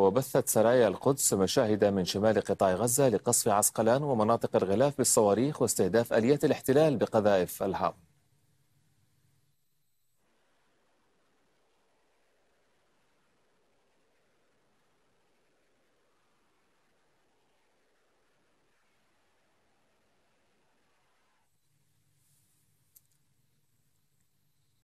وبثت سرايا القدس مشاهد من شمال قطاع غزة لقصف عسقلان ومناطق الغلاف بالصواريخ واستهداف آليات الاحتلال بقذائف الحرب